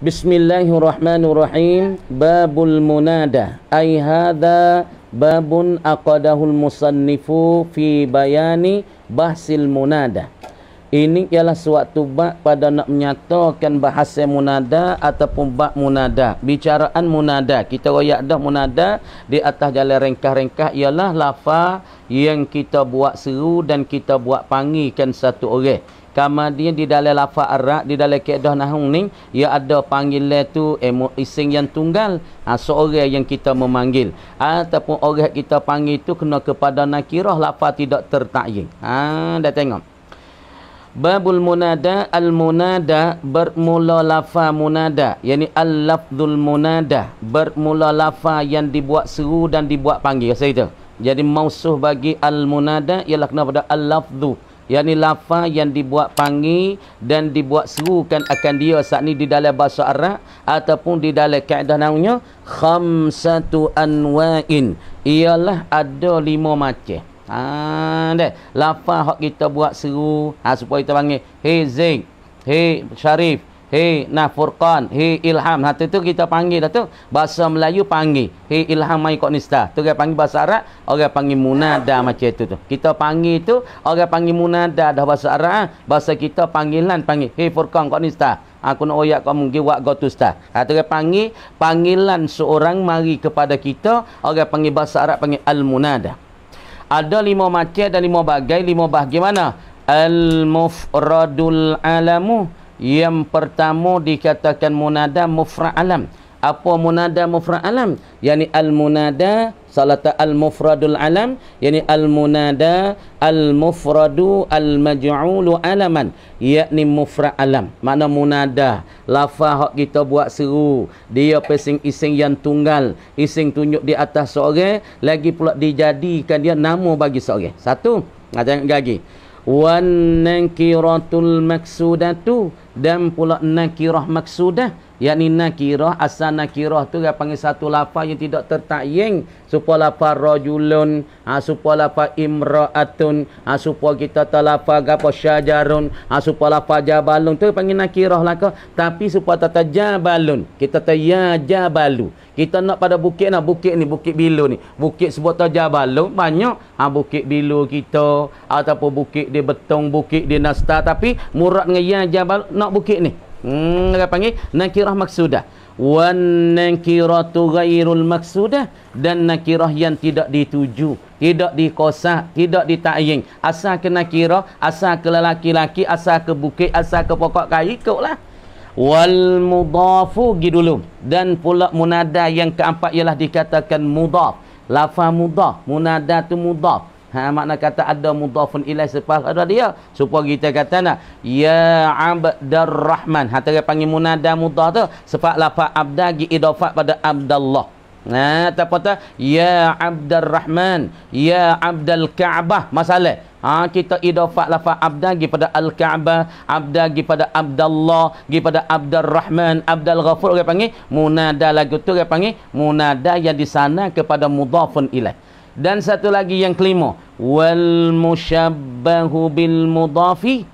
Bismillahirrahmanirrahim Babul munada Ay hadha babun aqadahul musannifu Fi bayani bahsil munada Ini ialah suatu bab pada nak menyatakan bahasa munada Ataupun bab munada Bicaraan munada Kita royak dah munada Di atas jalan rengkah-rengkah Ialah lafa yang kita buat seru Dan kita buat panggilkan satu orang kemudian di dalam lafaz arak di dalam kaedah nahung ni ia ada panggilan tu eh, ising yang tunggal ha, seorang yang kita memanggil ha, ataupun orang kita panggil tu kena kepada nakirah lafaz tidak tertakyin ha dah tengok Babul munada al munada bermula lafa munada yakni al lafzul munada bermula lafa yang dibuat seru dan dibuat panggil saya itu jadi mausuh bagi al munada ialah kena pada al lafzul yang ni lafaz yang dibuat panggil dan dibuat serukan akan dia saat ni di dalam bahasa Arab ataupun di dalam kaedah namanya khamsatu anwa'in ialah ada lima macam ha, Ah deh lafaz hak kita buat seru ha supaya kita panggil hey zik hey syarif Hei nafurkan Hei ilham Satu tu kita panggil tu Bahasa Melayu panggil Hei ilham mai kot nista Tu kita panggil bahasa Arab Orang panggil munada macam tu tu Kita panggil tu Orang panggil munada dah bahasa Arab ah, Bahasa kita panggilan panggil Hei furkan kot nista Aku nak oyak kau mungkin wak kau tu sta ha, Tu panggil Panggilan seorang mari kepada kita Orang panggil bahasa Arab panggil al-munada Ada lima macam dan lima bagai Lima bahagian mana? Al-mufradul alamu yang pertama dikatakan munada mufrad alam. Apa munada mufrad alam? Yani al-munada salata al-mufradul alam, yani al-munada al-mufradu al-maj'ulu alaman, yakni mufrad alam. Makna munada, Lafah hak kita buat seru, dia pesing ising yang tunggal, Ising tunjuk di atas seorang, lagi pula dijadikan dia nama bagi seorang. Satu, ngajak gagi. -gag wan nakiratul maksudatu dan pula nakirah maksudah yang yakni nakirah asal nakirah tu dia panggil satu lafaz yang tidak tertakying supaya lafaz rajulun ha supaya lafaz imraatun ha supaya kita talafa gapo syajarun ha supaya lafaz jabalun tu panggil nakirah lah kau. tapi supaya tata jabalun kita ta jabalu kita nak pada bukit nak bukit ni bukit bilu ni bukit sebut tata jabalun banyak ha bukit bilu kita ataupun bukit di betong bukit di nasta tapi murad dengan ya jabal nak bukit ni Hmm, dia panggil nakirah maksudah. Wan nakiratu ghairul maksudah dan nakirah yang tidak dituju, tidak dikosak, tidak ditayin. Asal ke nakirah, asal ke lelaki-laki, asal ke bukit, asal ke pokok kayu lah. Wal mudafu dulu. dan pula munada yang keempat ialah dikatakan mudaf. Lafa mudaf, munada tu mudaf. Ha, makna kata ada mudhafun ilai sepas ada dia. Supaya kita kata nak. Ya abdar rahman. Ha, kita panggil munada mudha tu. Sepas lafak abda gi idofat pada abdallah. Ha, tak apa tu. Ya abdar rahman. Ya abdal ka'bah. Masalah. Ha, kita idofat lafa' abda gi pada al-ka'bah. Abda gi pada abdallah. Gi pada abdar rahman. Abdal ghafur. Kita panggil munada lagu tu. Kita panggil munada yang di sana kepada mudhafun ilai dan satu lagi yang kelima wal musyabbahu bil mudafi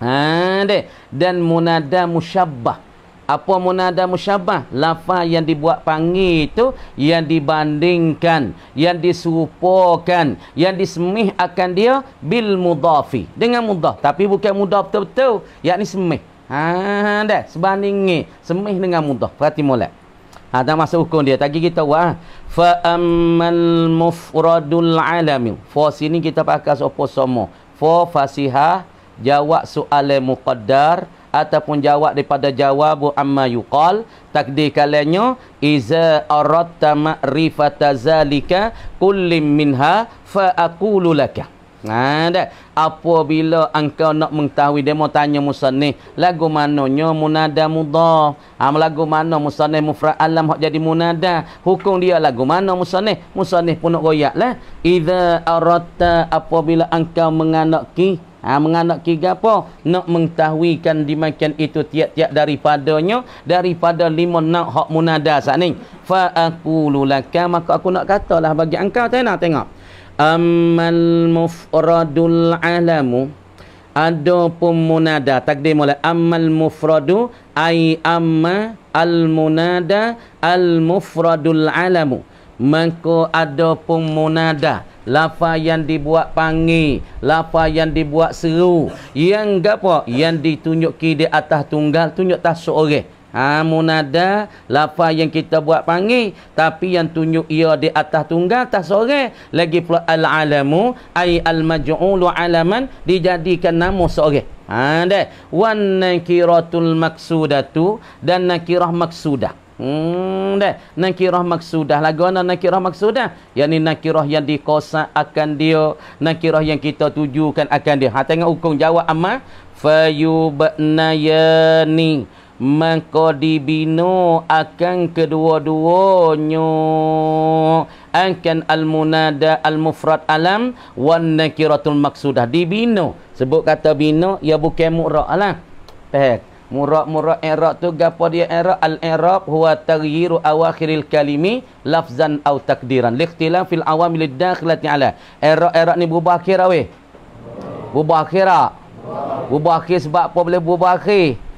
ha deh. dan munada musyabbah apa munada musyabbah Lafa yang dibuat panggil itu yang dibandingkan yang diserupakan yang disemih akan dia bil mudafi dengan mudah tapi bukan mudah betul-betul yakni semih ha deh. sebanding semih dengan mudah perhati molek ada ha, masuk hukum dia. Tadi kita buat. Ha. Fa ammal mufradul alami. Fa sini kita pakai apa semua. Fa fasiha Jawab soalan muqaddar. Ataupun jawab daripada jawabu amma yuqal. Takdir kalanya. Iza aratta ma'rifata zalika kullim minha fa fa'akululaka. Nah, ha, dah. Apabila engkau nak mengetahui dia mau tanya musannih, lagu mananya munada mudhaf? Am ha, lagu mana musannih mufrad alam hak jadi munada? Hukum dia lagu mana musannih? Musannih pun nak royak lah. Idza aratta apabila engkau menganakki Ha, menganak kiga apa? Nak mengetahuikan dimakan itu tiap-tiap daripadanya. Daripada lima nak hak munada saat ni. Fa'akululaka. Maka aku nak katalah bagi engkau. Tengok. tengok. Ammal mufradul alamu Adapun munada Takdim mula. Ammal mufradu Ay amma al munada Al mufradul alamu Maka adapun munada Lafa yang dibuat pangi, Lafa yang dibuat seru Yang apa? Yang ditunjuk di atas tunggal Tunjuk tak seorang Ha, munada lapa yang kita buat panggil tapi yang tunjuk ia di atas tunggal atas seorang lagi pula al alamu ay al maj'ulu alaman dijadikan nama seorang ha deh wan nakiratul maqsudatu dan nakirah maqsudah hmm deh nakirah maqsudah lagu mana nakirah maqsudah yakni nakirah yang dikosa akan dia nakirah yang kita tujukan akan dia ha tengok hukum jawab amal fayubnayani maka dibina akan kedua-duanya akan al-munada al-mufrad alam wan nakiratul maksudah dibina sebut kata bina ya bukan murak lah pek murak murak irak tu gapa dia irak al-irab huwa taghyiru awakhiril kalimi lafzan au takdiran liktilan fil awamil dakhilati ala irak irak ni berubah akhir weh berubah akhir ah berubah akhir sebab apa boleh berubah akhir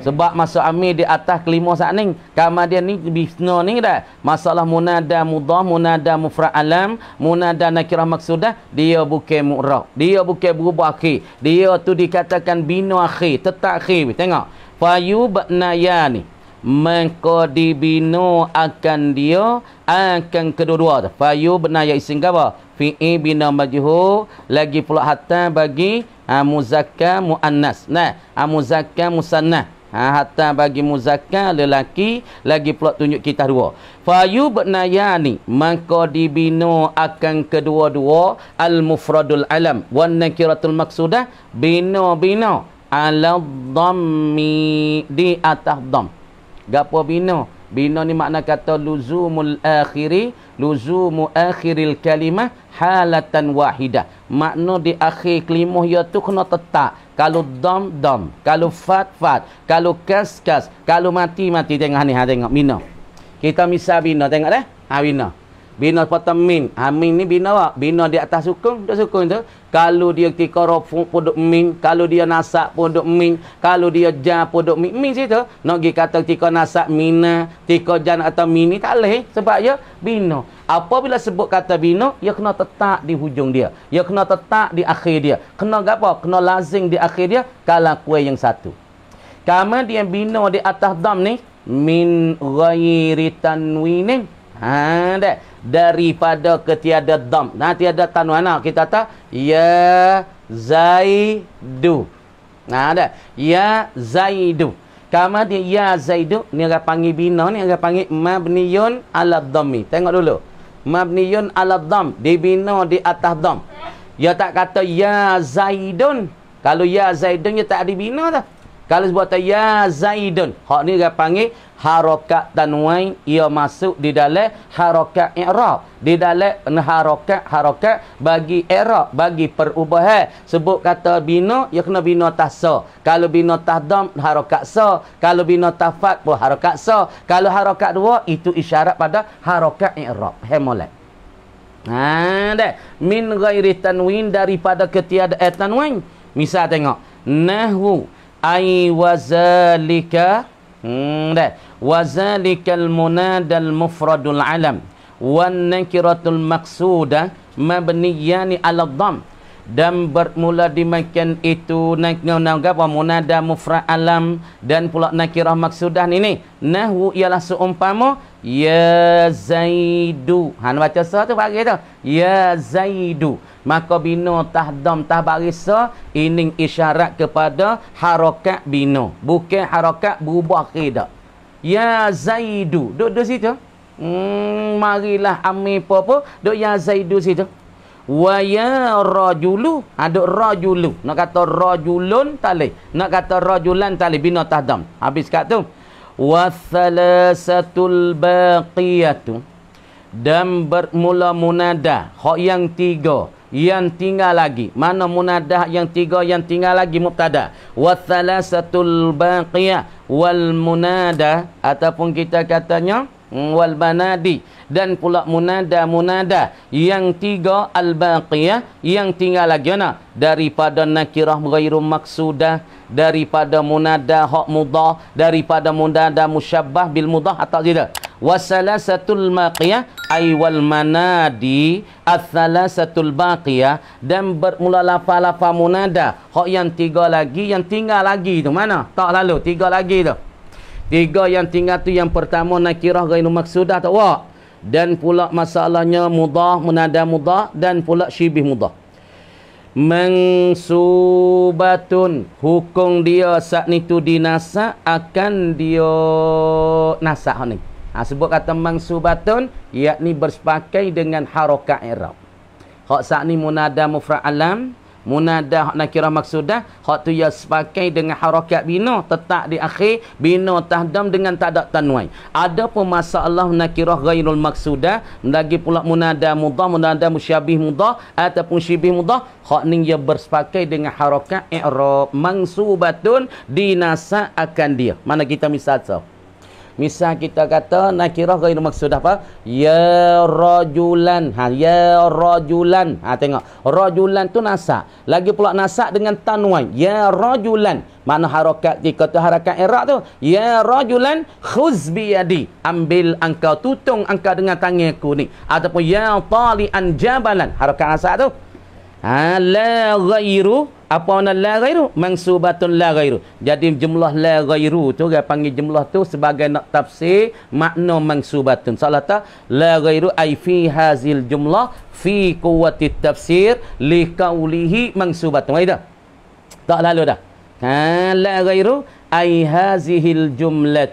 sebab masa Amir di atas kelima saat ni Kama dia ni bisna ni dah Masalah munada mudah, munada mufra' alam Munada nakirah maksudah Dia bukan mu'rah Dia bukan berubah akhir Dia tu dikatakan bina akhir Tetap akhir Tengok Fayu ba'naya ni Maka dibina akan dia Akan kedua-dua Fayu ba'naya isi apa? Fi'i bina majhul Lagi pula hatta bagi Amuzaka ah, mu'annas Nah Amuzaka ah, musannah Ha, hatta bagi muzakkar lelaki lagi pula tunjuk kita dua. Fa nayani maka dibina akan kedua-dua al-mufradul alam wan nakiratul maqsudah bina-bina ala dhammi di atas dham. Gapo bina? Bina ni makna kata luzumul akhiri, luzumu akhiril kalimah halatan wahidah. Makna di akhir kelimah ia ya tu kena tetap. Kalau dam, dam. Kalau fat, fat. Kalau kas, kas. Kalau mati, mati. Tengok ni, ha, tengok. Bina. Kita misal bina, tengok dah. Ha, bina. Bina sepatah min. Ha, min ni bina apa? Bina di atas sukun. Tak sukun tu. Kalau dia kikorok pun duduk min. Kalau dia nasak pun duduk min. Kalau dia jah pun duduk min. Min situ. Nak pergi kata tika nasak mina. Tika jan atau mini. Tak boleh. Sebab ya bina. Apabila sebut kata bina. Ya kena tetap di hujung dia. Ya kena tetap di akhir dia. Kena apa? Kena lazim di akhir dia. Kalau kuih yang satu. Kama dia bina di atas dam ni. Min ghairi tanwinin. Ha, dek. Daripada ketiada dam. Nah, tiada tanwan. Nah, kita tak. Ya Zaidu. Nah, dek. Ya Zaidu. Kama dia Ya Zaidu. Ni orang panggil bina ni. Orang panggil Mabniyun ala dami. Tengok dulu. Mabniyun ala dam. Dibina di atas dam. Ya tak kata Ya Zaidun. Kalau Ya Zaidun, dia tak dibina tau. Kalau sebut tu ya Zaidun, hak ni dia panggil harakat tanwin ia masuk di dalam harakat i'rab. Di dalam harakat harakat bagi i'rab, bagi perubahan. Sebut kata bina ia ya kena bina tahsa. Kalau bina tahdam harakat sa, kalau bina tafat pun harakat sa. Kalau harakat dua itu isyarat pada harakat i'rab. Hemolek. Ha, min ghairi tanwin daripada ketiadaan tanwin. Misal tengok nahwu ai wazalika hmm dah wazalikal munadal mufradul alam wan nakiratul maqsuda mabniyani ala dham dan bermula dimakan itu naik naga apa munada mufra alam dan pula nakirah maksudah ini nahwu ialah seumpama Ya Zaidu Han baca sah tu bagi tu Ya Zaidu Maka bina tahdam dam tah barisa Ini isyarat kepada Harakat bina Bukan harakat berubah kira Ya Zaidu Duduk di situ hmm, Marilah amin apa-apa Duduk Ya Zaidu situ Wa ya rajulu Aduk ha, rajulu Nak kata rajulun tali Nak kata rajulan tali Bina tahdam. dam Habis kat tu wathalasatul baqiyatu dan bermula munada hak yang tiga yang tinggal lagi mana munada yang tiga yang tinggal lagi mubtada wathalasatul baqiyah wal munada ataupun kita katanya wal banadi dan pula munada munada yang tiga al baqiyah yang tinggal lagi ana ya daripada nakirah ghairu maqsudah daripada munada hak mudah daripada munada musyabbah bil mudah atau tidak wasalasatul maqiyah ay wal manadi athalasatul baqiyah dan bermula lafa-lafa munada hak yang tiga lagi yang tinggal lagi tu mana tak lalu tiga lagi tu Tiga yang tinggal tu yang pertama nakirah gainu maksudah tak wak. Dan pula masalahnya mudah, menada mudah dan pula syibih mudah. Mengsubatun hukum dia saat ni tu dinasak akan dia nasak ni. Ha, sebut kata mengsubatun yakni bersepakai dengan harokat Arab. Hak saat ni munada mufra'alam. alam munadah kira maksudah hak tu ya sepakai dengan harakat bina tetap di akhir bina tahdam dengan tak ada tanwai ada pun masalah kira ghairul maksudah lagi pula munada mudah munada musyabih mudah ataupun syibih mudah hak ni ya bersepakai dengan harakat i'rab mangsubatun dinasa akan dia mana kita misal tahu Misal kita kata nakirah ghairu maksud apa? Ya rajulan. Ha ya rajulan. Ha tengok. Rajulan tu nasak. Lagi pula nasak dengan tanwin. Ya rajulan. Mana harakat jika tu harakat irak tu? Ya rajulan khuz biyadi. Ambil angka tutung angka dengan tanganku ni. Ataupun ya tali'an anjabalan Harakat nasak tu. Ha, la ghairu apa mana la ghairu mansubatun la ghairu jadi jumlah la ghairu tu dia panggil jumlah tu sebagai nak tafsir makna mansubatun salah tak la ghairu ai fi hazil jumlah fi quwwati tafsir li qawlihi mansubatun ayda tak lalu dah ha la ghairu ai hazihil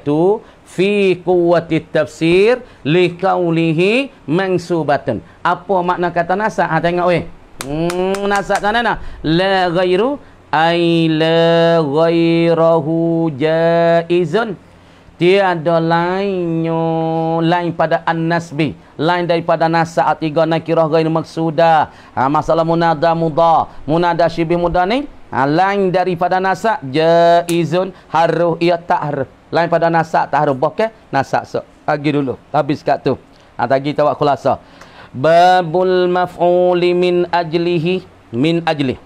tu fi quwwati tafsir li qawlihi mansubatun apa makna kata nasa ha tengok weh Hmm, nasab kanan nah. La ghairu ay la ghairahu jaizun. Tiada lainnya lain pada an-nasbi, lain daripada nasab atiga nakirah ghairu maksuda. Ha, masalah munada muda, munada syibih muda ni, ha, lain daripada nasab jaizun haruf ia tahr. Lain pada nasab tahr bokeh, nasab sok. Pagi dulu, habis kat tu. Ha, kita tawak kulasa. Babul maf'uli min ajlihi min ajli.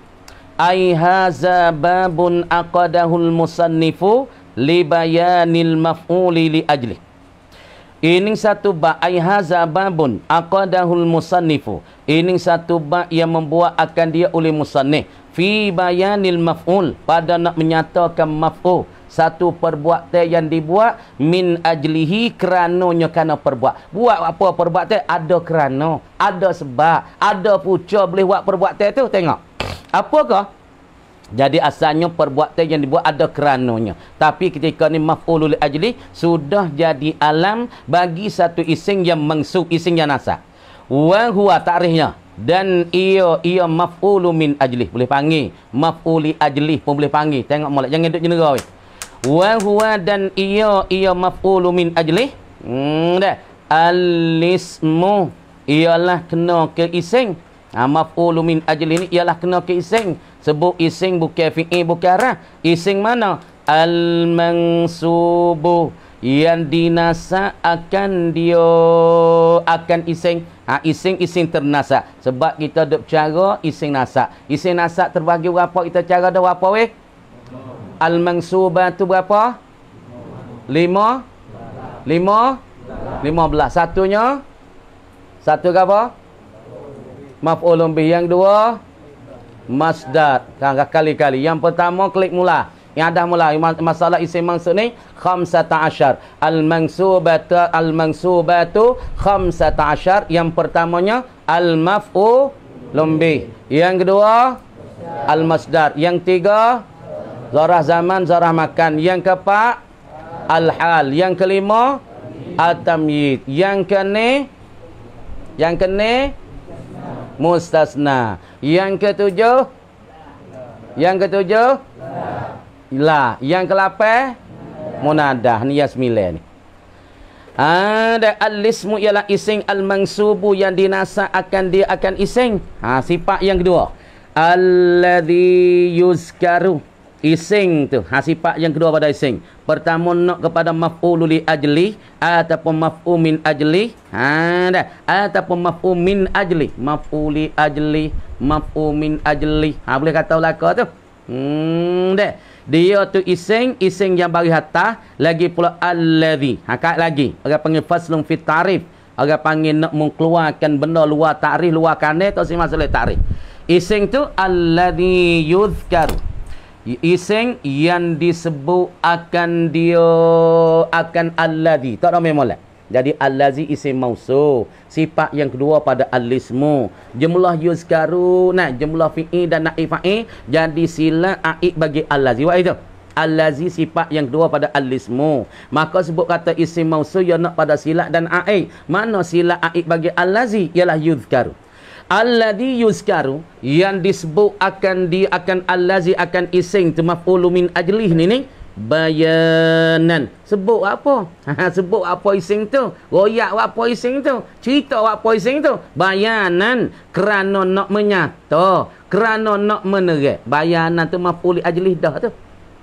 Ai hadza babun aqadahul musannifu li bayanil maf'uli li ajli. Ini satu bab ai hadza babun aqadahul musannifu. Ini satu bab yang membuat akan dia oleh musannif fi bayanil maf'ul pada nak menyatakan maf'ul satu perbuatan yang dibuat min ajlihi kerananya kena perbuat buat apa perbuatan ada kerana ada sebab ada puca boleh buat perbuatan tu tengok apa ke jadi asalnya perbuatan yang dibuat ada kerananya. Tapi ketika ni maf'ulul ajli sudah jadi alam bagi satu ising yang mengsub ising yang nasab. Wa huwa ta'rihnya dan ia ia maf'ulu min ajli boleh panggil maf'uli ajli pun boleh panggil. Tengok molek jangan duk jenera weh wa huwa dan ia ia maf'ulu min ajlih hmm dah alismu ialah kena ke iseng ha, maf'ulu min ajlih ni ialah kena ke iseng sebut iseng bukan fi'il bukan arah iseng mana al mansubu yang dinasa akan dia akan iseng ha, iseng iseng ternasa sebab kita duk cara iseng nasa iseng nasa terbagi berapa kita cara dah berapa weh Al-Mansubatu berapa? Lima? Lima? Lima belas. Satunya? Satu ke apa? Maf'ulun Yang dua? Masdar. Kan, Kali-kali. Yang pertama, klik mula. Yang dah mula. Masalah isi mansub ni? Khamsata asyar. Al-Mansubatu. Al-Mansubatu. Khamsata asyar. Yang pertamanya? Al-Maf'ulun Yang kedua? Al-Masdar. Yang tiga? Al-Masdar. Zarah zaman, zarah makan. Yang keempat, al-hal. Yang kelima, al-tamyid. Yang kene, yang kene, mustasna. Yang ketujuh, yang ketujuh, la. Yang kelapeh, munadah. Ini yasmila ni. Ada al-ismu ialah ising al-mangsubu yang dinasa akan dia akan ising. Ha, sifat yang kedua. Alladhi yuzkaruh. Ising tu Hasipak yang kedua pada ising Pertama nak kepada maf'ululi ajli Ataupun maf'umin ajli Haa dah Ataupun maf'umin ajli Maf'uli ajli Maf'umin ajli Haa boleh kata ulakar tu Hmm dah Dia tu ising Ising yang bagi hatah Lagi pula al-ladhi Haa lagi Orang panggil faslum fit tarif Orang panggil nak mengeluarkan benda luar tarif Luar kanil tak si masalah tarif Ising tu Al-ladhi yudhkar Iseng yang disebut akan dia akan alladhi. Tak ramai molek. Jadi allazi isim mausul. Sifat yang kedua pada alismu. Jumlah yuzkaru, nah jumlah fi'i dan naif fa'i jadi sila aik bagi allazi. Wah itu. Allazi sifat yang kedua pada alismu. Maka sebut kata isim mausul yang nak pada sila dan aik. Mana sila aik bagi allazi ialah yuzkaru alladhi yuzkaru yang disebut akan di akan allazi akan ising tu maf'ulu min ajlih ni ni bayanan sebut apa sebut apa ising tu royak apa ising tu cerita apa ising tu bayanan kerana nak menyata kerana nak menerik bayanan tu maf'uli ajlih dah tu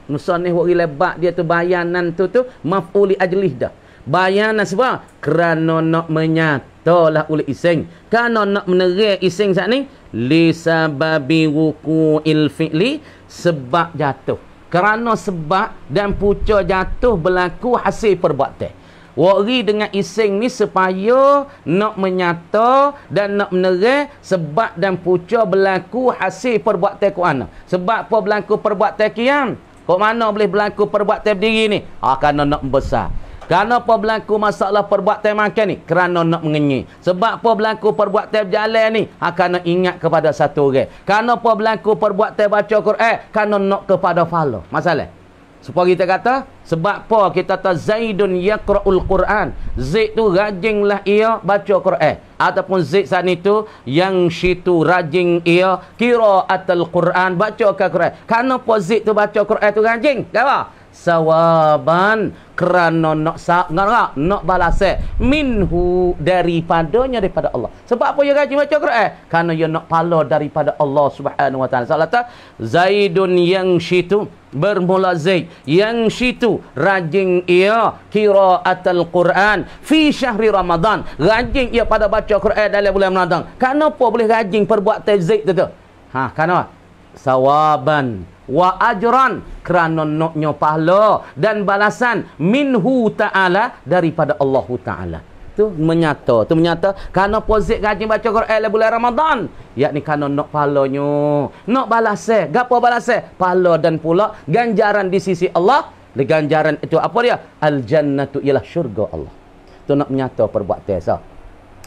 musanih wak lebat dia tu bayanan tu tu maf'uli ajlih dah bayanan sebab kerana nak menyata katalah oleh iseng kerana nak menerai iseng saat ni lisababi wuku ilfi'li sebab jatuh kerana sebab dan puca jatuh berlaku hasil perbuatan wari dengan iseng ni supaya nak menyata dan nak menerai sebab dan puca berlaku hasil perbuatan ku ana sebab apa berlaku perbuatan kiam kok mana boleh berlaku perbuatan berdiri ni akan ah, nak membesar Kenapa berlaku masalah perbuatan makan ni? Kerana nak mengenyi. Sebab apa berlaku perbuatan berjalan ni? Ha, kerana ingat kepada satu orang. Kenapa berlaku perbuatan baca Quran? Kerana nak kepada fahlah. Masalah. Supaya kita kata, sebab apa kita kata Zaidun yakra'ul Quran. Zaid tu rajinlah ia baca Quran. Ataupun Zaid saat itu, yang situ rajin ia kira'at al-Quran, baca ke Quran. Kenapa Zaid tu baca Quran tu rajin? Kenapa? sawaban kerana nak ngarak nak balas minhu daripadanya daripada Allah sebab apa yang kaji baca Quran eh? kerana dia ya nak pala daripada Allah Subhanahu wa taala salat zaidun yang situ bermula zaid yang situ rajin ia qiraatul Quran fi syahri Ramadan rajin ia pada baca Quran dalam bulan Ramadan kenapa boleh rajin perbuatan zaid tu tu ha kenapa sawaban wa ajran kerana noknya pahala dan balasan minhu ta'ala daripada Allah ta'ala tu menyata tu menyata kerana pozit gaji baca Quran lah bulan Ramadan yakni kerana nok pahalanya nok balasnya gapa balasnya pahlo dan pula ganjaran di sisi Allah ganjaran itu apa dia al-jannatu ialah syurga Allah tu nak menyata perbuatan lah. so.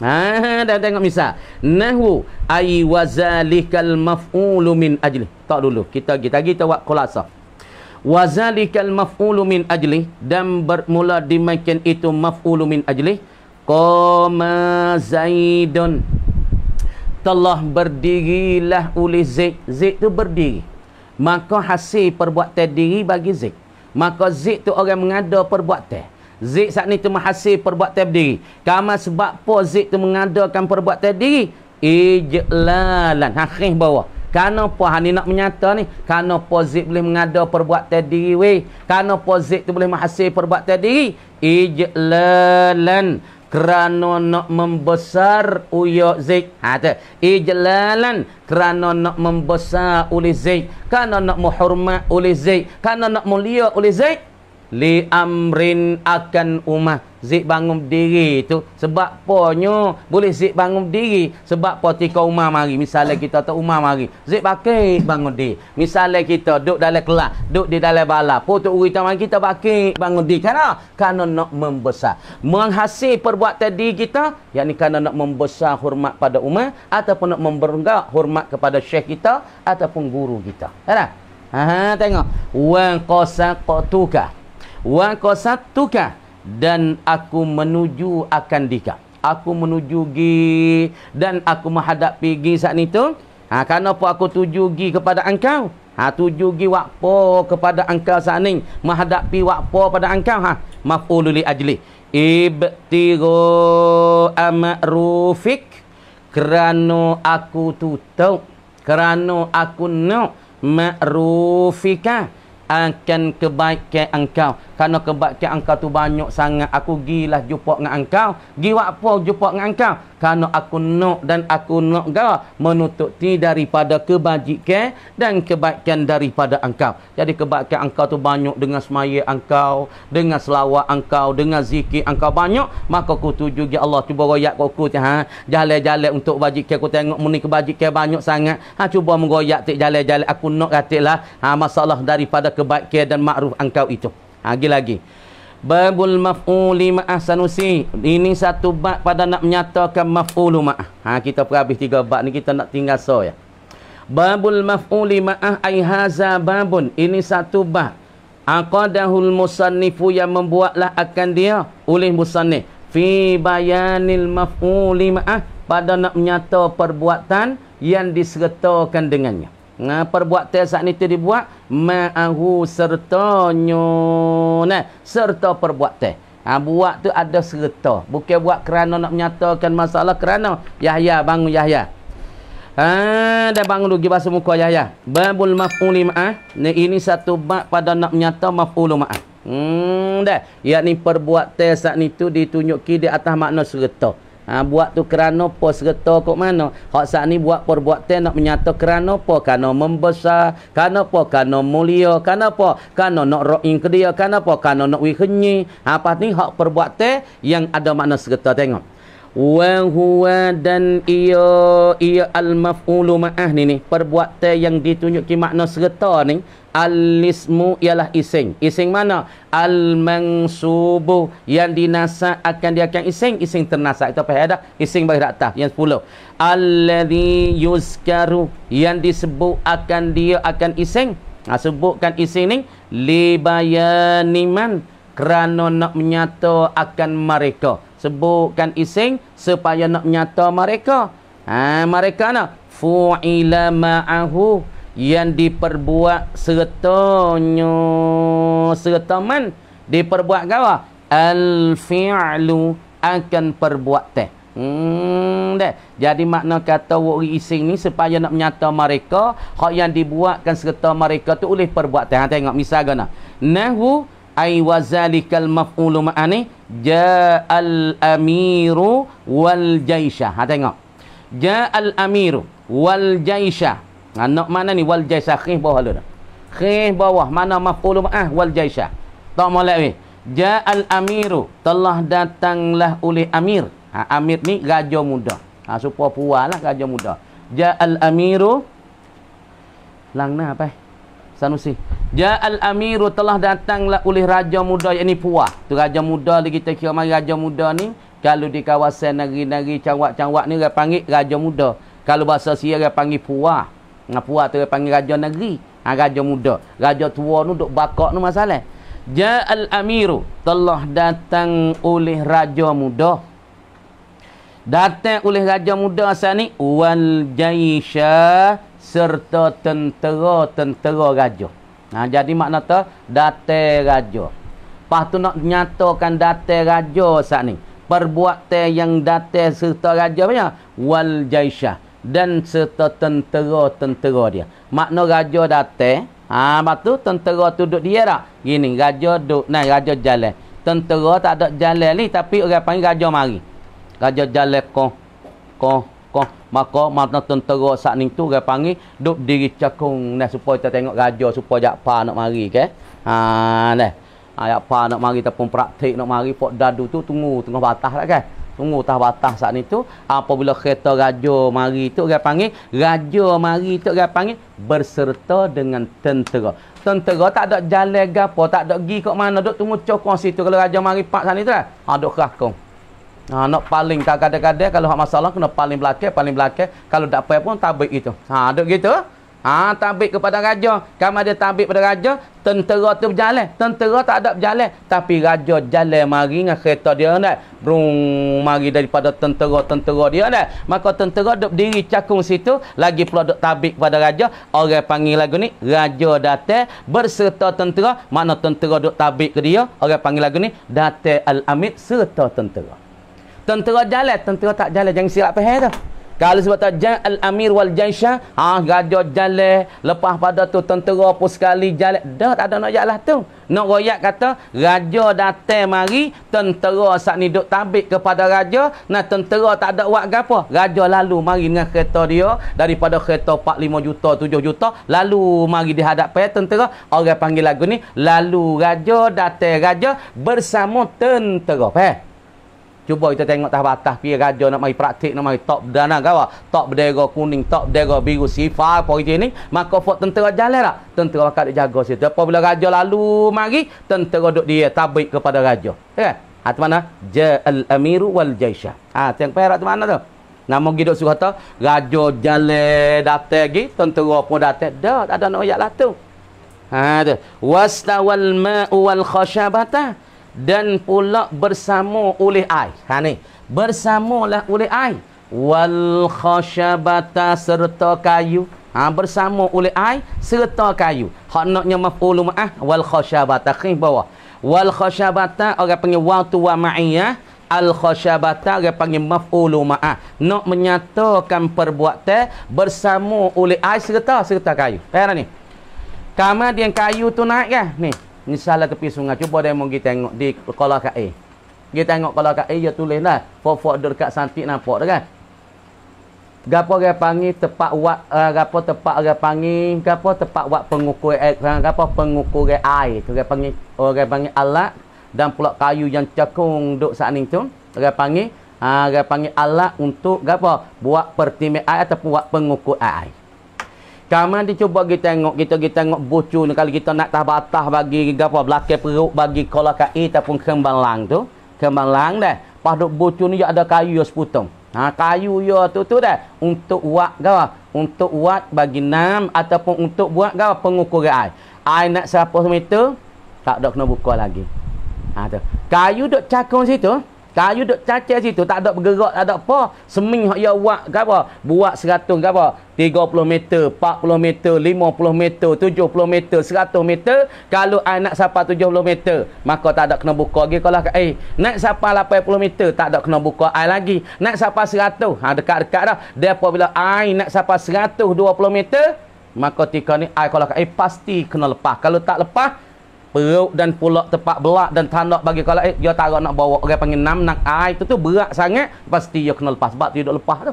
Haa, dah tengok misal. Nahu ai wazalikal maf'ulu min ajli. Tak dulu. Kita kita kita buat kolasa. Wazalikal maf'ulu min ajli. Dan bermula dimakan itu maf'ulu min ajli. Qama zaidun. Telah berdirilah oleh Zik. Zik tu berdiri. Maka hasil perbuatan diri bagi Zik. Maka Zik tu orang mengada perbuatan. Zik saat ni termahasil perbuatan berdiri. Kama sebab apa Zik tu mengadakan perbuatan diri? Ijlalan. Akhir bawah. Kenapa Hani nak menyata ni? Kenapa Zik boleh mengada perbuatan diri weh? Kenapa Zik tu boleh menghasil perbuatan diri? Ijlalan. Kerana nak membesar uyak Zik. Ha, Ijlalan. Kerana nak membesar oleh Zik. Kerana nak menghormat oleh Zik. Kerana nak mulia oleh Zik li amrin akan umah zik bangun diri tu sebab ponyo boleh zik bangun diri sebab poti potika umah mari misalnya kita tak umah mari zik pakai bangun diri misalnya kita duduk dalam kelas duduk di dalam bala potok urita mari kita pakai bangun diri kerana kerana nak membesar menghasil perbuat tadi kita yakni kerana nak membesar hormat pada umah ataupun nak memberenggak hormat kepada syekh kita ataupun guru kita kerana Ha tengok wa qasaqtuka wa qasattuka dan aku menuju akan dika aku menuju gi dan aku menghadap pergi saat itu ha kerana apa aku tuju gi kepada engkau ha tuju gi wakpo kepada engkau saat ini menghadapi wakpo pada engkau ha maf'ul li ajli ibtiro amrufik kerana aku tutup kerana aku nak ma'rufika akan kebaikan engkau kerana kebaikan engkau tu banyak sangat aku gilah jumpa dengan engkau gi apa jumpa dengan engkau kerana aku nak dan aku nak ga menututi daripada kebajikan dan kebaikan daripada engkau. Jadi kebaikan engkau tu banyak dengan semaya engkau, dengan selawat engkau, dengan zikir engkau banyak, maka ku tuju ya Allah cuba royak ku tu ha. Jale-jale untuk bajikan ku tengok muni kebajikan banyak sangat. Ha cuba mengoyak tik jale-jale aku nak katiklah. Ha masalah daripada kebaikan dan makruf engkau itu. Ha lagi-lagi babul maf'uli sanusi ini satu bab pada nak menyatakan maf'ulu ma'ah ha, kita pun habis tiga bab ni kita nak tinggal so ya babul maf'uli ma'ah ay haza babun ini satu bab aqadahul musannifu yang membuatlah akan dia oleh musannif fi bayanil maf'uli ma'ah pada nak menyata perbuatan yang disertakan dengannya nah, perbuatan saat ini dibuat ma'ahu sertanya nah serta perbuat teh ha, buat tu ada serta bukan buat kerana nak menyatakan masalah kerana Yahya bangun Yahya ha dah bangun lagi bahasa muka Yahya babul maf'ul ma'ah ni ini satu bab pada nak menyata maf'ul ma'ah hmm dah yakni perbuat teh saat ni tu ditunjuk di atas makna serta ha, buat tu kerana apa segeta kok mana hak saat ni buat perbuatan nak menyata kerana apa kerana membesar kerana apa kerana mulia kerana apa kerana nak ro'in ke dia kerana apa kerana nak wikhenyi apa ha, ni hak perbuatan yang ada makna segeta tengok wa huwa dan iyo iyo al maf'ulu ma'ah ni ni perbuatan yang ditunjuk ki makna serta ni al ismu ialah ising ising mana al mansubu yang dinasa akan dia akan ising iseng ternasa itu apa ada ising bagi rata yang 10 alladhi yuzkaru yang disebut akan dia akan ising nah, ha, sebutkan iseng ni libayaniman kerana nak menyata akan mereka sebutkan ising supaya nak nyata mereka. Ha mereka nak fu'ila ma'ahu yang diperbuat sertanya serta man diperbuat gawa al-fi'lu akan perbuat teh. Hmm deh. Jadi makna kata wuri ising ni supaya nak nyata mereka hak yang dibuatkan serta mereka tu oleh perbuatan. Ha tengok misal gana. Nahu ay wazalikal maf'ulu ma'ani ah, al amiru wal jaisha ha tengok al amiru wal jaisha ha, nak mana ni wal jaisha khih bawah dulu khih bawah mana maf'ulu ma'ah wal jaisha tak molek weh al amiru telah datanglah oleh amir ha, amir ni raja muda ha, supaya puas lah raja muda ja'al amiru lang apa eh Sanusi. Ja ya al amiru telah datanglah oleh raja muda ini Puah. Tu raja muda lagi kita kira mari raja muda ni kalau di kawasan negeri-negeri cawak-cawak ni dia panggil raja muda. Kalau bahasa Sia dia panggil Puah. Ngah Puah tu dia panggil raja negeri. Ha, raja muda. Raja tua tu duk bakak tu masalah. Ja ya al amiru telah datang oleh raja muda. Datang oleh raja muda asal ni wal jaisha serta tentera-tentera raja. Ha, jadi makna tu date raja. Pas tu nak nyatakan date raja saat ni. Perbuatan yang date serta raja punya wal jaisyah dan serta tentera-tentera dia. Makna raja date, ha batu tentera tu duduk dia dak? Gini raja duduk, nah raja jalan. Tentera tak ada jalan ni tapi orang panggil raja mari. Raja jalan ko ko cakong maka mata tentera sak ning tu gai panggil duk diri cakong nah supaya kita tengok raja supaya japa nak mari ke ha nah japa nak mari ataupun praktik nak mari pok dadu tu tunggu tengah batas lah kan tunggu tah batas sak ni tu apabila kereta raja mari tu gai panggil raja mari tu gai panggil berserta dengan tentera tentera tak ada jalan gapo tak ada gi kok mana duk tunggu cakong situ kalau raja mari pak sana tu lah ha duk kakong Ha, nak paling tak kadang-kadang kalau hak masalah kena paling belakang, paling belakang. Kalau tak payah pun tabik itu. Ha, duk gitu. Ha, tabik kepada raja. Kamu ada tabik pada raja, tentera tu berjalan. Tentera tak ada berjalan. Tapi raja jalan mari dengan kereta dia nak. Brung, mari daripada tentera-tentera dia nak. Maka tentera duk diri cakung situ. Lagi pula duk tabik pada raja. Orang panggil lagu ni, raja datang berserta tentera. Mana tentera duk tabik ke dia. Orang panggil lagu ni, datang al-amid serta tentera tentera jalan tentera tak jalan jangan silap faham tu kalau sebab tak jang al-amir wal jaisha ha gajo jalan lepas pada tu tentera pun sekali jalan dah tak ada nak jalan lah tu nak royak kata raja datang mari tentera saat ni duk tabik kepada raja nah tentera tak ada buat gapo raja lalu mari dengan kereta dia daripada kereta 4 5 juta 7 juta lalu mari dihadap hadap tentera orang panggil lagu ni lalu raja datang raja bersama tentera faham Cuba kita tengok tahap atas pi raja nak mari praktik nak mari top dana kau top bendera kuning, top bendera biru sifar politik ni, maka fort tentera jalan tak? Lah. Tentera akan jaga situ. Apa bila raja lalu mari, tentera duk dia tabik kepada raja. Ya. Kan? Ha tu mana? Ja al amiru wal jaisha. Ha yang perak tu mana tu? Nama giduk suruh kata, raja jalan datang lagi, tentera pun datang. Dah, tak ada nak ayat lah tu. Ha tu. Wastawal ma'u wal khashabata dan pula bersama oleh ai. Ha ni. Bersamalah oleh ai wal khashabata serta kayu. Ha bersama oleh ai serta kayu. Hak naknya maf'ulun ma'ah wal khashabata khif bawah. Wal khashabata orang panggil wa tu wa ma'iyah al khashabata orang panggil maf'ulun ma'ah. Nak menyatakan perbuatan bersama oleh ai serta serta kayu. Ha ni. Kamu dia kayu tu naik kan? Ni. Ni tepi sungai. Cuba dia mau pergi tengok di Kuala Kae. Pergi tengok Kuala Kae, dia tulis lah. Fok-fok dia dekat santik nampak dia kan. Gapa dia panggil tempat wak, uh, eh, gapa tempat dia panggil, gapa tempat wak pengukur, eh, eh gapa pengukur air tu. Dia panggil, orang oh, panggil alat dan pula kayu yang cekung duduk saat ni tu. Dia panggil, uh, dia panggil alat untuk gapa? Buat pertimbang air ataupun buat pengukur air. Kamang nanti cuba kita tengok, kita kita tengok bucu ni kalau kita nak tah batah bagi gapo belakang perut bagi kolak kai ataupun kembang lang tu, kembang lang dah. Pas duk bucu ni ada kayu yo seputung. Ha kayu yo tu tu dah untuk uat ga, untuk uat bagi nam ataupun untuk buat ga pengukur air. Air nak siapa serapa itu tak dok kena buka lagi. Ha tu. Kayu dok cakung situ, Kayu you duk cacat situ, tak ada bergerak, tak ada apa. Seming hak you ya buat, apa? Buat 100, apa? 30 meter, 40 meter, 50 meter, 70 meter, 100 meter. Kalau anak sampai 70 meter, maka tak ada kena buka lagi. Kalau eh, naik sampai 80 meter, tak ada kena buka air lagi. Naik sapa 100, ha, dekat-dekat dah. Dia apabila air naik sampai 120 meter, maka tika ni air kalau eh, pasti kena lepas. Kalau tak lepas, Peruk dan pulak tepat belak dan tanak bagi kalau eh, dia tak nak bawa orang panggil enam nak air itu tu berat sangat pasti dia kena lepas sebab dia duduk lepas tu.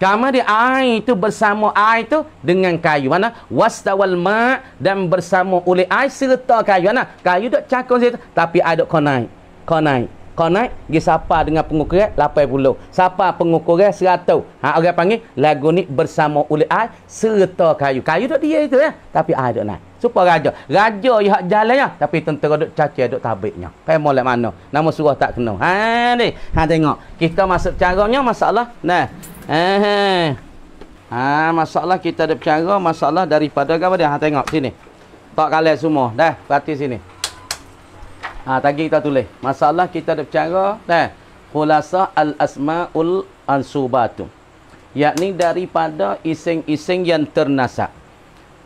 Kama dia air itu bersama air itu dengan kayu mana wastawal ma dan bersama oleh air serta kayu mana kayu duk cakung situ tapi air duk konai konai konai gi sapa dengan pengukuran 80 sapa pengukuran 100 ha orang panggil lagu ni bersama oleh air serta kayu kayu duk dia itu ya tapi air duk naik Supa raja? Raja yang hak jalannya. Tapi tentera duk cacir, duk tabiknya. Pai molek mana? Nama surah tak kena. Ha ni. Ha tengok. Kita masuk caranya masalah. Nah. Ha ha. masalah kita ada cara masalah daripada apa dia? Ha tengok sini. Tak kalah semua. Dah, perhati sini. Ha tadi kita tulis. Masalah kita ada cara. Nah. Khulasa al-asmaul ansubatu. Yakni daripada iseng-iseng yang ternasak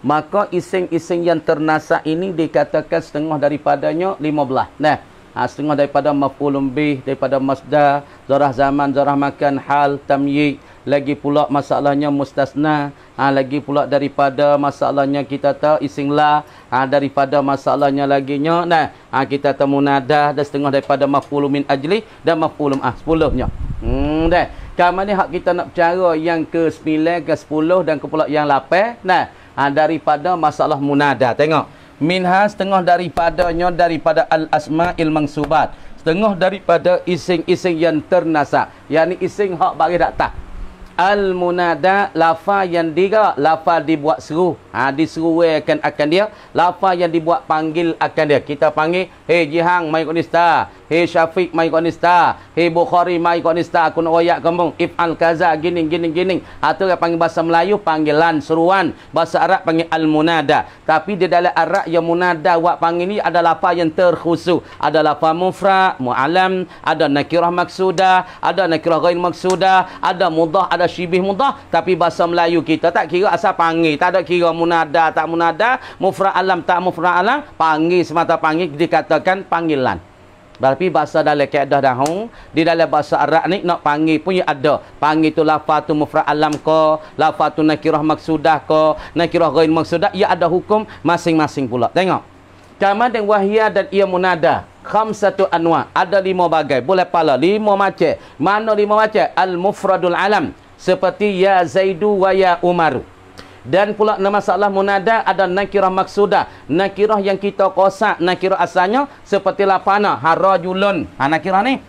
maka iseng-iseng yang ternasak ini dikatakan setengah daripadanya lima belah. nah ha, setengah daripada maf'ulun bih daripada masda zarah zaman zarah makan hal tamyik lagi pula masalahnya mustasna ha, lagi pula daripada masalahnya kita tahu iseng la ha, daripada masalahnya laginya nah ha, kita temu nadah dan setengah daripada maf'ulun min ajli dan maf'ulun ah sepuluhnya hmm dah kemudian hak kita nak bercara yang ke-9 ke-10 dan ke pula yang 8 nah ha, daripada masalah munada tengok minha setengah daripadanya daripada al asmaul mansubat setengah daripada ising-ising yang ternasa yakni ising hak bagi dak tah al munada lafa yang diga lafa dibuat seru ha diseruakan akan dia lafa yang dibuat panggil akan dia kita panggil hey jihang mai kunista Hei Syafiq mai kau nista. Hei Bukhari mai kau nista. Aku nak royak kamu. If Al-Qaza gini, gini, gini. Itu ha, dia panggil bahasa Melayu, panggilan, seruan. Bahasa Arab panggil Al-Munada. Tapi di dalam Arab yang Munada buat panggil ini adalah apa yang terkhusus. Adalah lafah mufra, mu'alam, ada nakirah maksuda, ada nakirah gain maksuda, ada mudah, ada syibih mudah. Tapi bahasa Melayu kita tak kira asal panggil. Tak ada kira munada, tak munada. Mufra alam, tak mufra alam. Panggil semata panggil dikatakan panggilan. Tapi bahasa dalam keadaan dahung Di dalam bahasa Arab ni Nak panggil punya ada Panggil tu lafah tu mufra' alam ko Lafah tu nakirah maksudah ko Nakirah gain maksudah Ia ada hukum masing-masing pula Tengok Kama dan wahia dan ia munada satu anwa Ada lima bagai Boleh pala Lima macam Mana lima macam Al-mufradul alam Seperti ya Zaidu wa ya Umaru dan pula nama salah munada ada nakirah maksudah. Nakirah yang kita kosak. Nakirah asalnya seperti lapana. Harajulun. Ha, nakirah ni.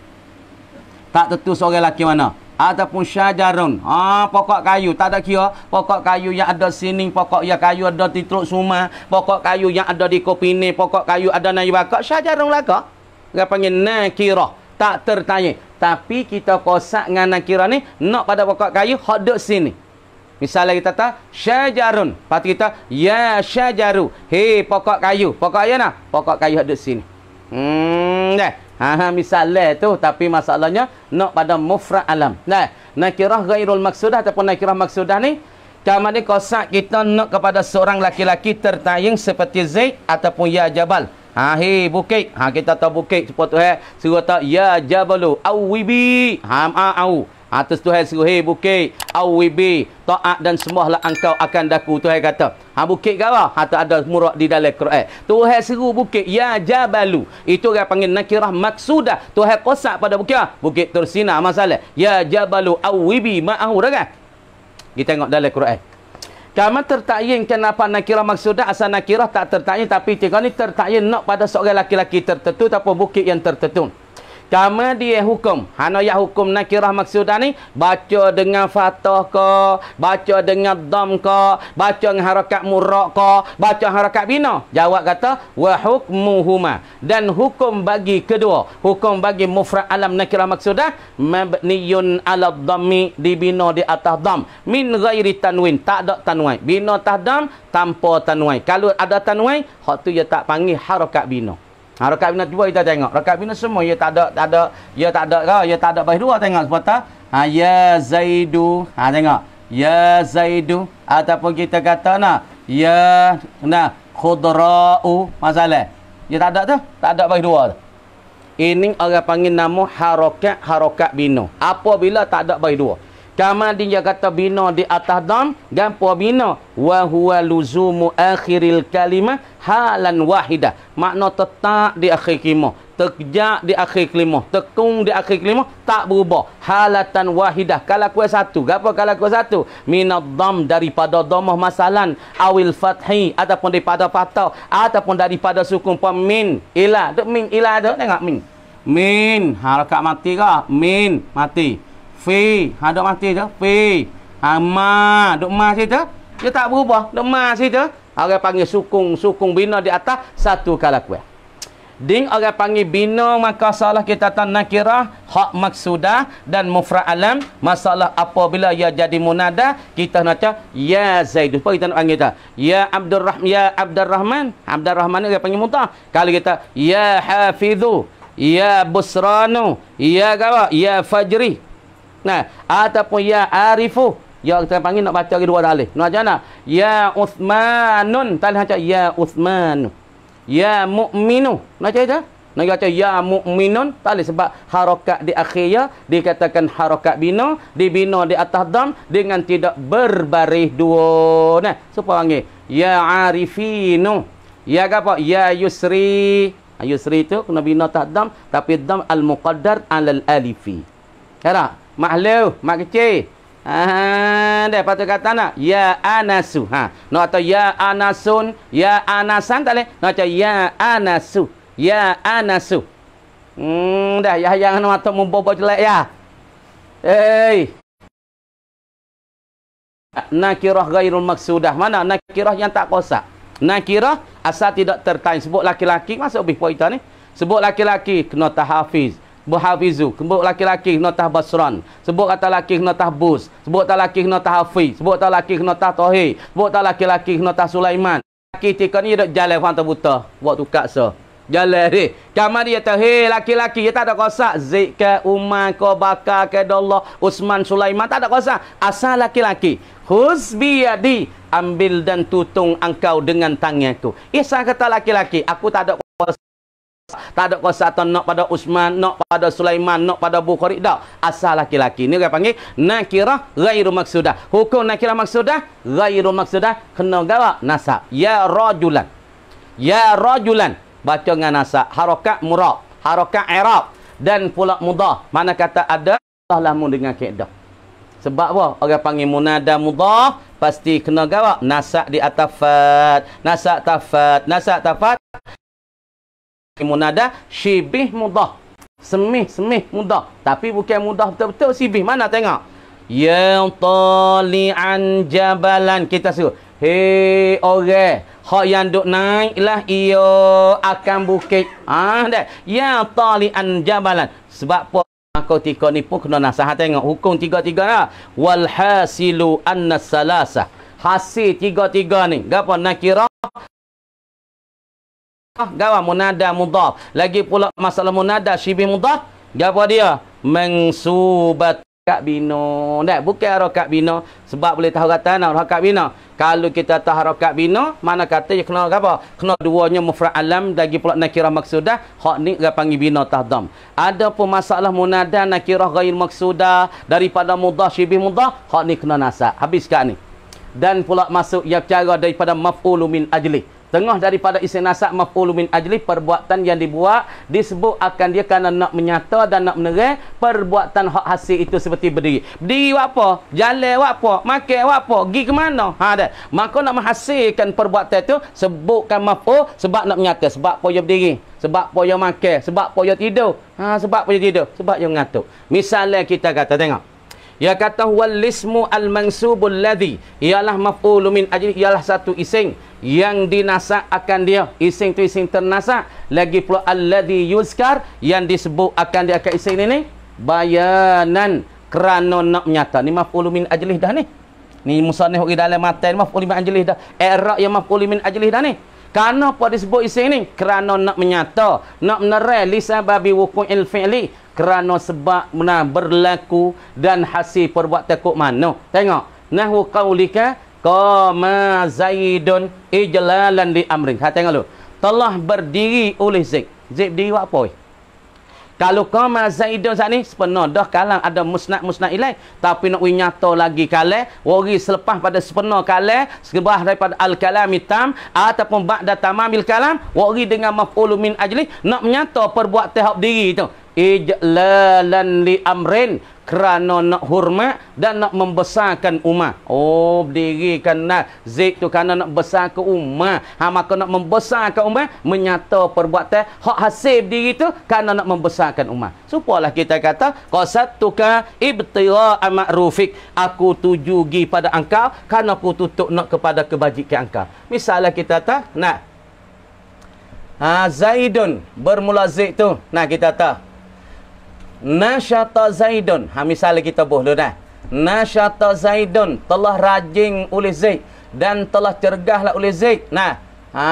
Tak tentu seorang lelaki mana. Ataupun syajarun. Ha, pokok kayu. Tak ada kira. Pokok kayu yang ada sini. Pokok yang kayu ada di truk sumah. Pokok kayu yang ada di kopine. Pokok kayu ada naik bakar. Syajarun lah kak. Dia panggil nakirah. Tak tertanya. Tapi kita kosak dengan nakirah ni. Nak pada pokok kayu. Hak duduk sini. Misalnya kita tak syajarun. Lepas kita, ya syajaru. Hei, pokok kayu. Pokok ayah nak? Pokok kayu ada sini. Hmm, dah. Haha, misalnya tu. Tapi masalahnya, nak pada mufra alam. Dah. Nakirah gairul maksudah ataupun nakirah maksudah ni. Kamu ni kosak kita nak kepada seorang laki-laki tertayang seperti Zaid ataupun Ya Jabal. Ha, hei, bukit. Ha, kita tahu bukit. Seperti tu, eh. Suruh tak, Ya Jabalu. Au, wibi. Ha, ma, au. Atas Tuhan suruhi bukit Awibi Ta'at dan semua semualah engkau akan daku Tuhan kata Ha bukit kau lah Atau ada murak di dalam Quran Tuhan suruh bukit Ya Jabalu Itu orang panggil nakirah maksudah Tuhan kosak pada bukit ah, Bukit Tursina ha, masalah Ya Jabalu Awibi Ma'ahu dah kan Kita tengok dalam Quran Kamu tertakyin kenapa nakirah maksudah Asal nakirah tak tertakyin Tapi tengok ni tertakyin Nak pada seorang lelaki-lelaki tertentu Ataupun bukit yang tertentu kamu dia hukum hana ya hukum nakirah maksud ni baca dengan fathah ke baca dengan dam ke baca dengan harakat murak ke baca harakat bina jawab kata wa hukmuhuma dan hukum bagi kedua hukum bagi mufra alam nakirah maksud mabniyun ala dhammi dibina di atas dam min ghairi tanwin tak ada tanwin bina tahdam tanpa tanwin kalau ada tanwin hak tu dia tak panggil harakat bina Ha rakaat bina dua kita tengok. Rakaat bina semua ya tak ada tak ada ya tak ada ke ia tak ada ah, baris dua tengok sepatu. Ha ya zaidu. Ha tengok. Ya zaidu ataupun kita kata nah ya nah khudra'u masalah. Ya tak ada tu. Tak ada baris dua. Ini orang panggil nama harakat harakat bina. Apabila tak ada baris dua. Kamal dia kata bina di atas dam. Gampu bina. Wahuwa luzumu akhiril kalimah halan wahidah. Makna tetap di akhir kelima. Terkejak di akhir kelima. Tekung di akhir kelima. Tak berubah. Halatan wahidah. Kalau kuat satu. Gampu kalau kuat satu. Minat dam daripada domah masalan. Awil fathi. Ataupun daripada patah. Ataupun daripada sukun pemin. Ilah. Min Ila tu. Tengok min. Min. Harakat mati kah? Min. Mati. Fi Ha duk mati tu Fi Ha ma Duk ma situ Dia tak berubah Duk ma situ Orang panggil sukung Sukung bina di atas Satu kalah kuih Ding orang panggil bina Maka salah kita tak kira Hak maksudah Dan mufra alam Masalah apabila ia jadi munada Kita nak cakap Ya zaidu, Apa kita nak panggil tak Ya Abdul Rahman Ya Abdul Rahman Abdul Rahman ni orang panggil mutah. Kalau kita Ya Hafizu Ya Busranu Ya Gawa Ya Fajri Nah, ataupun ya arifu. Ya kita panggil nak baca lagi dua dalih. Nak macam mana? Ya Uthmanun. Talih macam ya Uthmanu. Ya mu'minu. Nak macam mana? Nak baca ya mu'minun. Talih sebab harokat di akhirnya Dikatakan harokat bina. Dibina di atas dam. Dengan tidak berbaris dua. Nah, supaya panggil. Ya arifinu. Ya apa? Ya yusri. Ha, yusri tu kena bina atas dam. Tapi dam al-muqaddar al-alifi. Ya mahlu mak kecil ah dah patut kata nak ya anasu ha nak atau ya anasun ya anasan tak leh nak cakap ya anasu ya anasu hmm dah ya yang nak atau membobok jelek ya hey nakirah gairul maksudah mana nakirah yang tak kosak nakirah asal tidak tertain sebut laki-laki masuk bih poita ni sebut laki-laki kena tahafiz muhafizu sebut laki-laki kena -laki, tahbasran sebut kata laki kena Bus, sebut kata laki kena Hafiz, sebut kata laki kena Tohi, sebut kata laki-laki kena tah sulaiman laki tika ni dok jalan orang terbuta waktu kaksa jalan ni kamar dia tahu hey laki-laki dia tak ada kuasa zik umar ke bakar ke dolloh usman sulaiman tak ada kuasa asal laki-laki husbiyadi ambil dan tutung engkau dengan tanganku isa kata laki-laki aku tak ada kuasa tak ada kuasa atau nak pada Usman, nak pada Sulaiman, nak pada Bukhari dah. Asal laki-laki ini, orang panggil nakirah ghairu maksudah. Hukum nakirah maksudah, ghairu maksudah kena gawak nasab. Ya rajulan. Ya rajulan. Baca dengan nasab. Harakat murab. Harakat irab. Dan pula mudah. Mana kata ada? Allah lah dengan kaedah. Sebab apa? Orang panggil munada mudah. Pasti kena gawak. Nasab di atafat. Nasab tafat. Nasab tafat munada syibih mudah. Semih-semih mudah. Tapi bukan mudah betul-betul syibih. Mana tengok? Ya tali'an jabalan. Kita suruh. Hei orang. Hak yang duk naiklah ia akan bukit. Ah, dah. Ya tali'an jabalan. Sebab apa? Aku tiga ni pun kena nasihat tengok. Hukum tiga-tiga lah. Walhasilu anna salasah. Hasil tiga-tiga ni. Gapa nak kira? Ah, gawa munada mudhaf lagi pula masalah munada syibih mudhaf gapo dia mengsubat kak bino nak bukan kak bino sebab boleh tahu kata nak kak bino kalau kita tahu kak bino mana kata je kena apa kena duanya mufrad alam lagi pula nakirah maksudah hak ni dia panggil bino tahdam pun masalah munada nakirah ghair maksudah daripada mudhaf syibih mudhaf hak ni kena nasak habis kat ni dan pula masuk yang cara daripada maf'ulu min ajlih Tengah daripada isi nasab mafulu min ajli perbuatan yang dibuat disebut akan dia kerana nak menyata dan nak menerai perbuatan hak hasil itu seperti berdiri. Berdiri buat apa? Jalan buat apa? Makan buat apa? Gi ke mana? Ha dah. Maka nak menghasilkan perbuatan itu sebutkan maful sebab nak menyata sebab poyo berdiri, sebab poyo makan, sebab poyo tidur. Ha sebab poyo tidur, sebab yang ngantuk. Misalnya kita kata tengok. Ya kata walismu al-mansubul ladhi ialah maf'ulun min ajli ialah satu ising yang dinasa akan dia ising tu ising ternasa lagi pula ladhi yuzkar yang disebut akan dia akan ising ni ni bayanan kerana nak menyata ni maf'ulun min ajlih dah ni ni musannih ugi dalam matan min ajlih dah iqra yang maf'ulun min ajlih dah ni kerana apa disebut isim ni? Kerana nak menyata. Nak menerai lisan babi wukun il-fi'li. Kerana sebab menang berlaku dan hasil perbuat kok mana. Tengok. Nahu qawlika kama zaidun ijlalan li amrin. Ha, tengok dulu. Telah berdiri oleh Zik. Zik berdiri apa? Eh? Kalau kama Zaidun saat ni sepenuh dah kalang ada musnah-musnah ilai tapi nak winyato lagi kale wari selepas pada sepenuh kale sebah daripada al-kalam itam ataupun ba'da tamamil kalam wari dengan maf'ul min ajli nak menyato perbuat tahap diri tu ijlalan li amrin kerana nak hormat dan nak membesarkan umat. Oh, berdirikan nak zik tu kerana nak besar ke umat. Ha, maka nak membesarkan umat, menyata perbuatan hak hasil diri tu kerana nak membesarkan umat. Supalah kita kata, Kau satu ke ibtira amat rufik. Aku tuju gi pada engkau kerana aku tutup nak kepada kebajikan engkau. Misalnya kita kata, nak. Ha, Zaidun bermula zik tu. Nah, kita tahu. Nasyata Zaidun. Ha misalnya kita boh dulu dah. Nasyata Zaidun telah rajin oleh Zaid dan telah cergahlah oleh Zaid. Nah, ha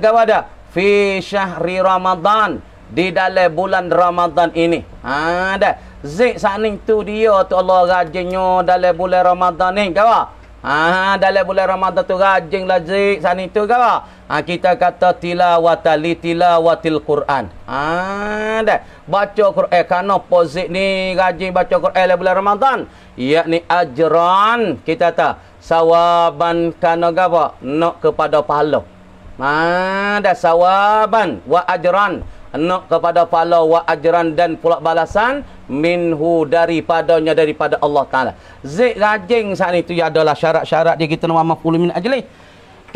gawa dah fi syahri Ramadan di dalam bulan Ramadan ini. Ha dah. Zaid saning tu dia tu Allah rajinnya dalam bulan Ramadan ni gawa. Ha dalam bulan Ramadan tu rajin lazik sana itu ke apa? Ha kita kata tilawatil tilawatil Quran. Ah, dah baca Quran kan opposite ni rajin baca Quran dalam bulan Ramadan. ni ajran kita tahu sawaban kana gapo? Nak kepada pahala. Ha dah sawaban wa ajran nak kepada pahala wa ajran dan pula balasan minhu daripadanya daripada Allah taala zik rajin saat itu ya adalah syarat-syarat dia kita nama 10 min ajlih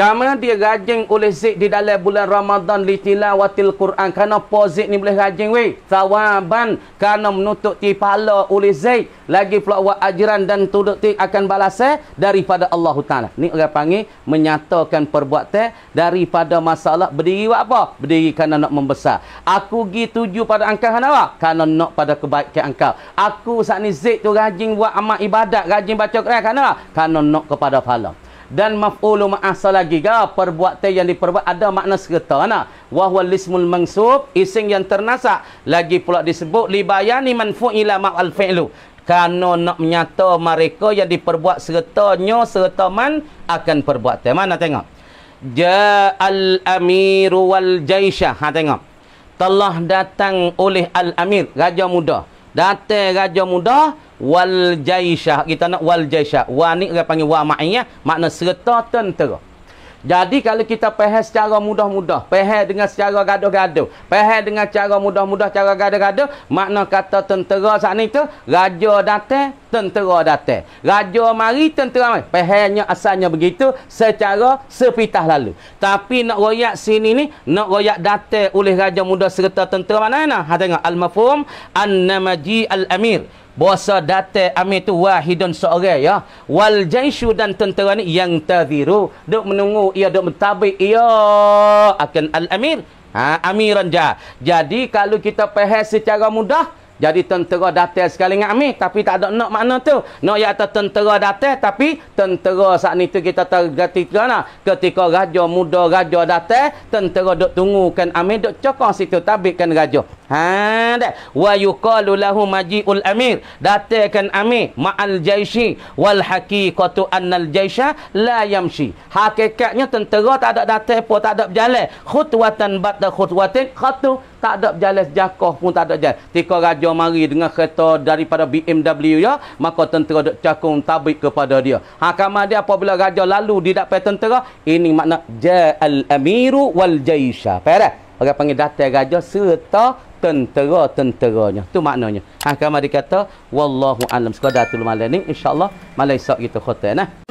kerana dia rajin oleh Zik di dalam bulan Ramadan di tilawatil Quran. Kerana apa ni boleh rajin weh? Tawaban. Kerana menutup tipala oleh Zik. Lagi pula buat ajaran dan tuduk ti akan balas eh daripada Allah Ta'ala. Ni orang panggil menyatakan perbuatan daripada masalah berdiri buat apa? Berdiri kerana nak membesar. Aku gi tuju pada angka Hanawa. Kerana nak pada kebaikan angka. Aku saat ni Zik tu rajin buat amal ibadat. Rajin baca Quran. Kan, kerana apa? nak kepada falam dan maf'ulu ma'asal lagi ke perbuatan yang diperbuat ada makna serta nah wahwal ismul mansub ising yang ternasak lagi pula disebut libayani manfu'ila ma'al fi'lu kerana nak menyata mereka yang diperbuat sertanya serta man akan perbuatan mana tengok al amiru wal jaisyah ha tengok telah datang oleh al amir raja muda datang raja muda wal jaisyah kita nak wal jaisyah wa ni orang panggil wa ma'iyah makna serta tentera jadi kalau kita faham secara mudah-mudah faham dengan secara gaduh-gaduh faham dengan cara mudah-mudah cara gaduh-gaduh makna kata tentera saat ni tu raja datang tentera datang raja mari tentera mari fahamnya asalnya begitu secara sepitah lalu tapi nak royak sini ni nak royak datang oleh raja muda serta tentera mana nah ha tengok al mafhum annamaji al amir Bahasa datai amir tu wahidun seorang ya. Wal jaisu dan tentera ni yang taziru. Duk menunggu ia, duk mentabik ia akan al-amir. Ha, amiran ja. Jadi kalau kita perhatikan secara mudah. Jadi tentera datai sekali dengan amir. Tapi tak ada nak makna tu. Nak ia ya atas tentera datai. Tapi tentera saat ni tu kita tergantikan lah. Ketika raja muda raja datai. Tentera duk tunggukan amir. Duk cokong situ tabikkan raja. Haa dah. Wa yuqalu lahu maji'ul amir. Datangkan amir ma'al jaisi. Wal haqiqatu annal jaisha la yamshi. Hakikatnya tentera tak ada datang pun tak ada berjalan. Khutwatan batta khutwatin khutu Tak ada berjalan sejakoh pun tak ada berjalan. Tika Raja mari dengan kereta daripada BMW ya. Maka tentera duk cakung tabik kepada dia. Hakamah dia apabila Raja lalu didapai tentera. Ini makna ja'al amiru wal jaisha. Faham tak? Orang panggil datang raja serta tentera-tenteranya. Tu maknanya. Hakam adik kata, Wallahu alam. Sekadar tu malam ni, insyaAllah, malam esok kita khotel. Nah.